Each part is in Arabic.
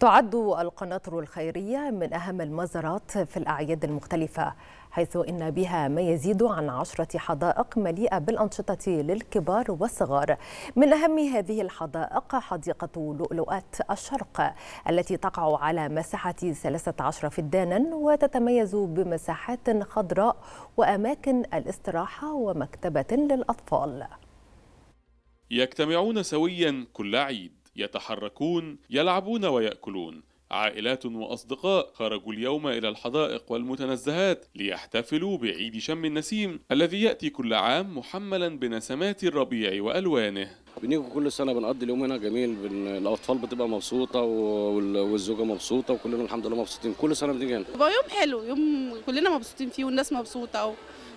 تعد القناطر الخيرية من أهم المزارات في الأعياد المختلفة حيث إن بها ما يزيد عن عشرة حدائق مليئة بالأنشطة للكبار والصغار من أهم هذه الحدائق حديقة لؤلؤات الشرق التي تقع على مساحة 13 فدانا وتتميز بمساحات خضراء وأماكن الاستراحة ومكتبة للأطفال يجتمعون سويا كل عيد يتحركون يلعبون ويأكلون عائلات وأصدقاء خرجوا اليوم إلى الحدائق والمتنزهات ليحتفلوا بعيد شم النسيم الذي يأتي كل عام محملا بنسمات الربيع وألوانه بنيجي كل سنه بنقضي اليوم هنا جميل بن... الاطفال بتبقى مبسوطه وال... والزوجه مبسوطه وكلنا الحمد لله مبسوطين كل سنه بنيجي هنا بقى يوم حلو يوم كلنا مبسوطين فيه والناس مبسوطه و...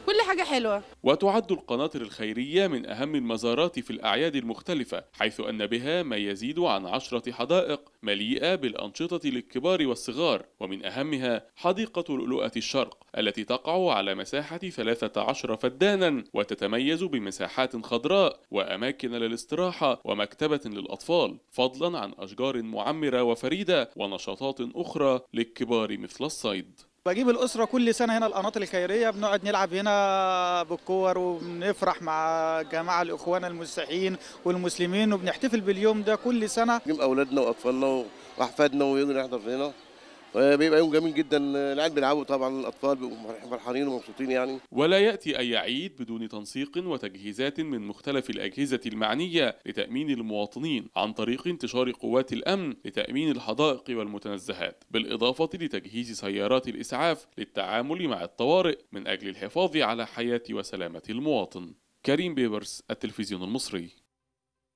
كل حاجة حلوة وتعد القناطر الخيرية من أهم المزارات في الأعياد المختلفة حيث أن بها ما يزيد عن عشرة حدائق مليئة بالأنشطة للكبار والصغار ومن أهمها حديقة لؤلؤة الشرق التي تقع على مساحة 13 فدانا وتتميز بمساحات خضراء وأماكن للاستراحة للاستراحة ومكتبة للأطفال فضلا عن أشجار معمرة وفريدة ونشاطات أخرى للكبار مثل الصيد بجيب الاسره كل سنه هنا القناطر الخيريه بنقعد نلعب هنا بالكور وبنفرح مع جماعه الاخوان المسيحيين والمسلمين وبنحتفل باليوم ده كل سنه نجيب اولادنا واطفالنا واحفادنا ويجوا نحضر هنا بيبقى يوم جميل جدا العيال بيلعبوا طبعا الاطفال بيبقوا فرحانين ومبسوطين يعني ولا ياتي اي عيد بدون تنسيق وتجهيزات من مختلف الاجهزه المعنيه لتامين المواطنين عن طريق انتشار قوات الامن لتامين الحدائق والمتنزهات بالاضافه لتجهيز سيارات الاسعاف للتعامل مع الطوارئ من اجل الحفاظ على حياه وسلامه المواطن كريم بيبرس التلفزيون المصري